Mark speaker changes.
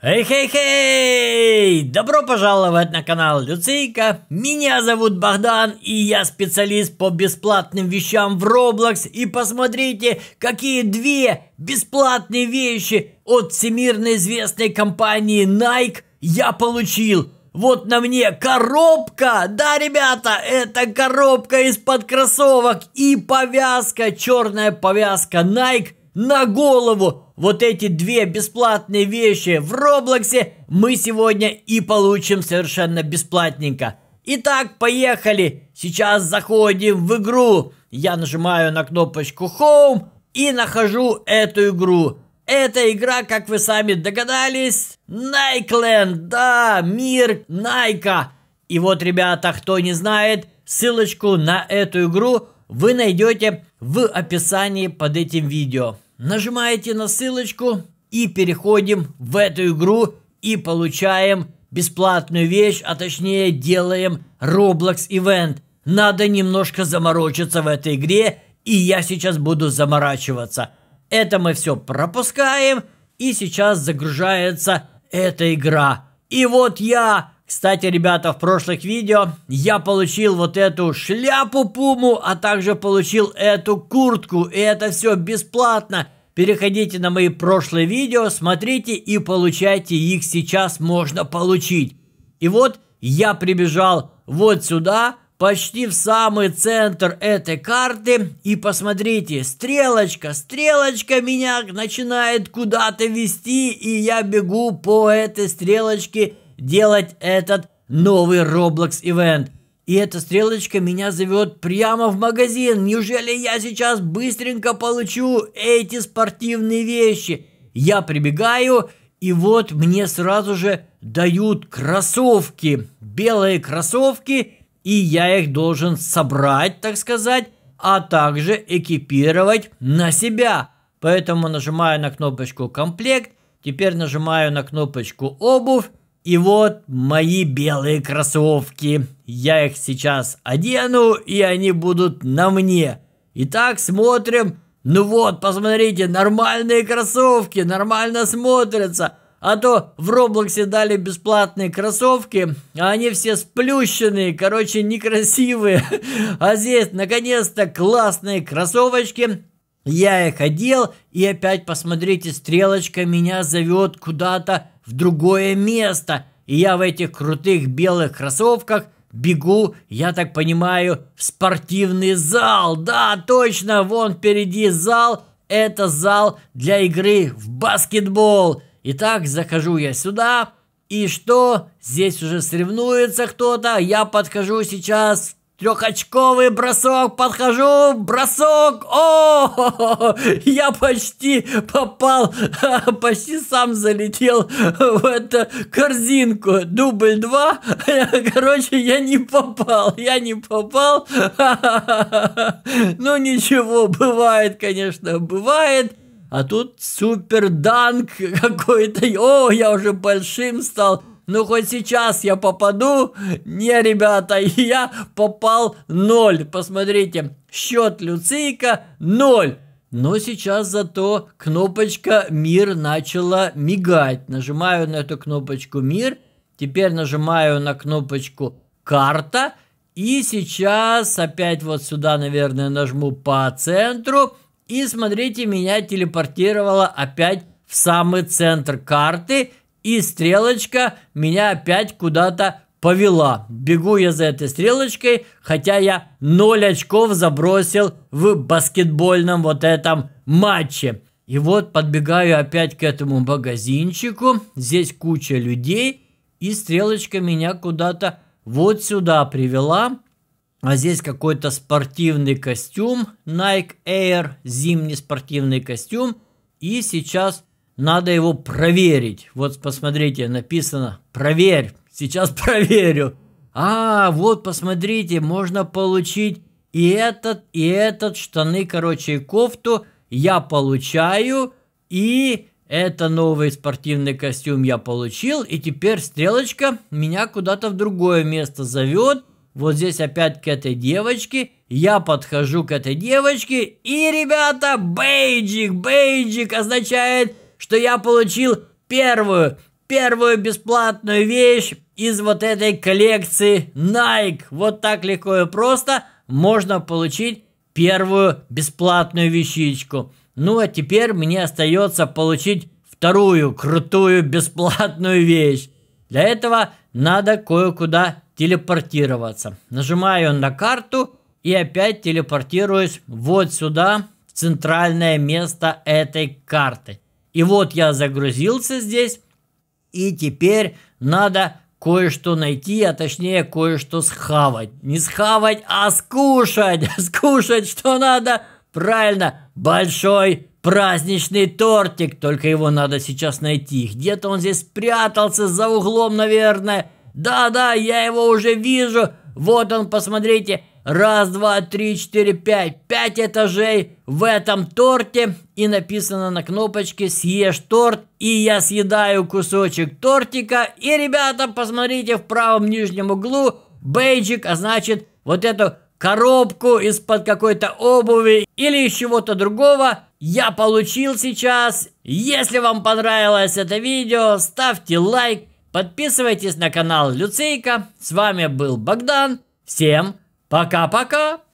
Speaker 1: Эй-хей-хей! Добро пожаловать на канал Люцейка. Меня зовут Богдан, и я специалист по бесплатным вещам в Roblox. И посмотрите, какие две бесплатные вещи от всемирно известной компании Nike я получил. Вот на мне коробка, да, ребята, это коробка из-под кроссовок и повязка, черная повязка Nike на голову вот эти две бесплатные вещи в Роблоксе мы сегодня и получим совершенно бесплатненько. Итак, поехали. Сейчас заходим в игру. Я нажимаю на кнопочку Home и нахожу эту игру. Эта игра, как вы сами догадались, Найкленд, да, мир Найка. И вот, ребята, кто не знает, ссылочку на эту игру вы найдете в описании под этим видео. Нажимаете на ссылочку и переходим в эту игру и получаем бесплатную вещь, а точнее делаем Roblox Event. Надо немножко заморочиться в этой игре, и я сейчас буду заморачиваться. Это мы все пропускаем, и сейчас загружается эта игра. И вот я кстати, ребята, в прошлых видео я получил вот эту шляпу Пуму, а также получил эту куртку. И это все бесплатно. Переходите на мои прошлые видео, смотрите и получайте их сейчас можно получить. И вот я прибежал вот сюда, почти в самый центр этой карты. И посмотрите, стрелочка, стрелочка меня начинает куда-то вести, и я бегу по этой стрелочке делать этот новый Roblox ивент. И эта стрелочка меня зовет прямо в магазин. Неужели я сейчас быстренько получу эти спортивные вещи? Я прибегаю, и вот мне сразу же дают кроссовки. Белые кроссовки, и я их должен собрать, так сказать, а также экипировать на себя. Поэтому нажимаю на кнопочку «Комплект», теперь нажимаю на кнопочку «Обувь», и вот мои белые кроссовки. Я их сейчас одену, и они будут на мне. Итак, смотрим. Ну вот, посмотрите, нормальные кроссовки, нормально смотрятся. А то в Роблоксе дали бесплатные кроссовки, а они все сплющенные, короче, некрасивые. А здесь, наконец-то, классные кроссовочки. Я их одел, и опять, посмотрите, стрелочка меня зовет куда-то в другое место, и я в этих крутых белых кроссовках бегу, я так понимаю, в спортивный зал. Да, точно, вон впереди зал, это зал для игры в баскетбол. Итак, захожу я сюда, и что? Здесь уже соревнуется кто-то, я подхожу сейчас Трехочковый бросок, подхожу, бросок, о, я почти попал, почти сам залетел в эту корзинку. Дубль два, короче, я не попал, я не попал. Ну ничего, бывает, конечно, бывает. А тут супер данк какой-то. О, я уже большим стал. Ну, хоть сейчас я попаду. Не, ребята, я попал 0. Посмотрите, счет Люцика 0. Но сейчас зато кнопочка «Мир» начала мигать. Нажимаю на эту кнопочку «Мир». Теперь нажимаю на кнопочку «Карта». И сейчас опять вот сюда, наверное, нажму по центру. И смотрите, меня телепортировало опять в самый центр карты и стрелочка меня опять куда-то повела. Бегу я за этой стрелочкой, хотя я 0 очков забросил в баскетбольном вот этом матче. И вот подбегаю опять к этому магазинчику, здесь куча людей, и стрелочка меня куда-то вот сюда привела. А здесь какой-то спортивный костюм, Nike Air, зимний спортивный костюм. И сейчас надо его проверить. Вот посмотрите, написано «Проверь». Сейчас проверю. А, вот посмотрите, можно получить и этот, и этот, штаны, короче, и кофту я получаю, и это новый спортивный костюм я получил, и теперь стрелочка меня куда-то в другое место зовет. Вот здесь опять к этой девочке. Я подхожу к этой девочке, и, ребята, бейджик, бейджик означает что я получил первую, первую бесплатную вещь из вот этой коллекции Nike. Вот так легко и просто можно получить первую бесплатную вещичку. Ну а теперь мне остается получить вторую крутую бесплатную вещь. Для этого надо кое-куда телепортироваться. Нажимаю на карту и опять телепортируюсь вот сюда, в центральное место этой карты. И вот я загрузился здесь, и теперь надо кое-что найти, а точнее кое-что схавать. Не схавать, а скушать. Скушать, что надо. Правильно, большой праздничный тортик, только его надо сейчас найти. Где-то он здесь спрятался за углом, наверное. Да-да, я его уже вижу. Вот он, посмотрите. Раз, два, три, четыре, пять. Пять этажей в этом торте. И написано на кнопочке «Съешь торт». И я съедаю кусочек тортика. И, ребята, посмотрите в правом нижнем углу бейджик, а значит вот эту коробку из-под какой-то обуви или из чего-то другого я получил сейчас. Если вам понравилось это видео, ставьте лайк, подписывайтесь на канал Люцейка. С вами был Богдан. Всем пока! Pra cá,